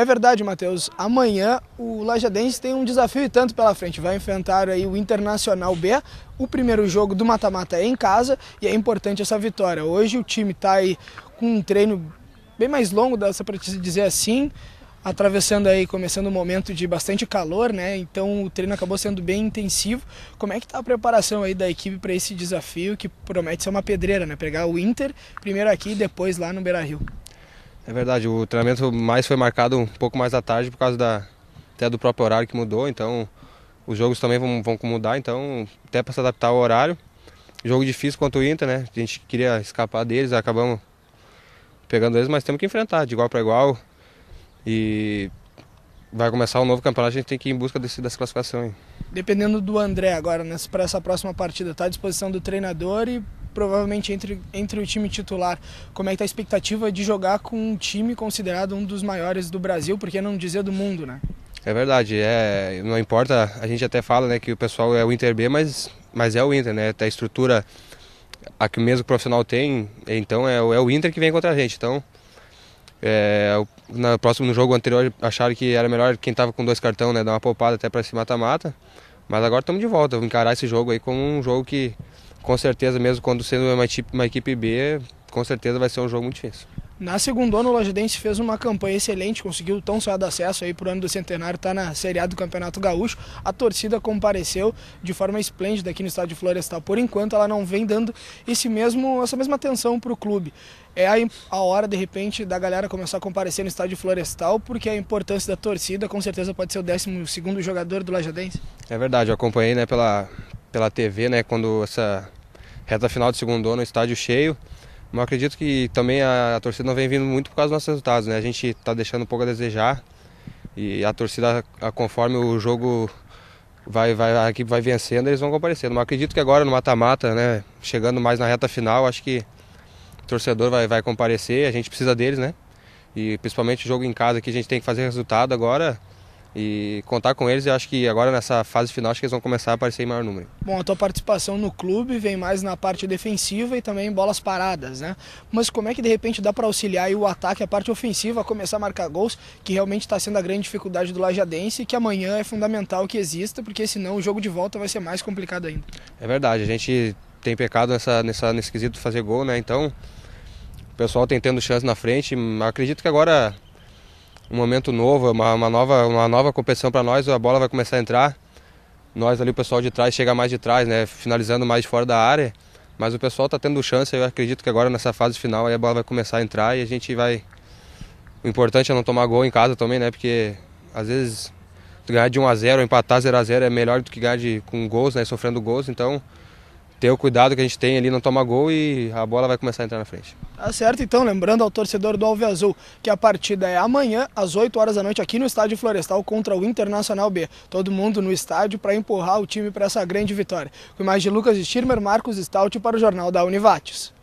É verdade, Matheus. Amanhã o Lajadense tem um desafio e tanto pela frente. Vai enfrentar aí o Internacional B, o primeiro jogo do mata-mata é em casa e é importante essa vitória. Hoje o time está aí com um treino bem mais longo, dá para dizer assim, atravessando aí, começando um momento de bastante calor, né? Então o treino acabou sendo bem intensivo. Como é que está a preparação aí da equipe para esse desafio que promete ser uma pedreira, né? Pegar o Inter primeiro aqui e depois lá no Beira-Rio. É verdade, o treinamento mais foi marcado um pouco mais à tarde por causa da, até do próprio horário que mudou, então os jogos também vão, vão mudar, então até para se adaptar ao horário. Jogo difícil contra o Inter, né? A gente queria escapar deles, acabamos pegando eles, mas temos que enfrentar de igual para igual. E vai começar um novo campeonato, a gente tem que ir em busca desse, dessa classificação. Aí. Dependendo do André agora, nessa, para essa próxima partida, está à disposição do treinador e provavelmente entre, entre o time titular. Como é que tá a expectativa de jogar com um time considerado um dos maiores do Brasil, por que não dizer do mundo, né? É verdade, é, não importa, a gente até fala né, que o pessoal é o Inter B, mas, mas é o Inter, né? A estrutura a que o mesmo profissional tem, então é, é o Inter que vem contra a gente. Então, é, no próximo no jogo anterior acharam que era melhor quem estava com dois cartões, né, dar uma poupada até para esse mata-mata. Mas agora estamos de volta, encarar esse jogo aí como um jogo que com certeza, mesmo quando sendo uma, uma equipe B, com certeza vai ser um jogo muito difícil. Na segunda ano, o Lajedense fez uma campanha excelente, conseguiu tão sonhado acesso aí pro ano do centenário, está na Série A do Campeonato Gaúcho. A torcida compareceu de forma esplêndida aqui no estádio Florestal. Por enquanto, ela não vem dando esse mesmo, essa mesma atenção para o clube. É a, a hora, de repente, da galera começar a comparecer no estádio Florestal, porque a importância da torcida, com certeza, pode ser o 12 jogador do Lajedense. É verdade, eu acompanhei né, pela, pela TV, né, quando essa reta final de segundo ano, estádio cheio. Mas acredito que também a, a, torcida não vem vindo muito por causa dos nossos resultados, né? A gente está deixando um pouco a desejar e a torcida, a, conforme o jogo vai, vai, a equipe vai vencendo, eles vão comparecendo. Mas acredito que agora no mata-mata, né? Chegando mais na reta final, acho que o torcedor vai, vai comparecer, a gente precisa deles, né? E principalmente o jogo em casa que a gente tem que fazer resultado agora e contar com eles, eu acho que agora nessa fase final, acho que eles vão começar a aparecer em maior número. Bom, a tua participação no clube vem mais na parte defensiva e também em bolas paradas, né? Mas como é que de repente dá para auxiliar o ataque, a parte ofensiva, a começar a marcar gols, que realmente está sendo a grande dificuldade do Lajadense e que amanhã é fundamental que exista, porque senão o jogo de volta vai ser mais complicado ainda. É verdade, a gente tem pecado nessa, nessa, nesse quesito de fazer gol, né? Então, o pessoal tem tendo chance na frente, acredito que agora um momento novo, uma, uma nova, uma nova competição para nós, a bola vai começar a entrar. Nós ali, o pessoal de trás chega mais de trás, né? finalizando mais de fora da área. Mas o pessoal está tendo chance, eu acredito que agora nessa fase final a bola vai começar a entrar e a gente vai. O importante é não tomar gol em casa também, né? Porque às vezes ganhar de 1 a 0 empatar 0 a 0 é melhor do que ganhar de, com gols, né? Sofrendo gols. Então ter o cuidado que a gente tem ali, não tomar gol e a bola vai começar a entrar na frente. Tá certo, então, lembrando ao torcedor do Alve Azul que a partida é amanhã, às 8 horas da noite, aqui no Estádio Florestal contra o Internacional B. Todo mundo no estádio para empurrar o time para essa grande vitória. Com mais de Lucas Stirmer, Marcos Stout para o Jornal da Univates.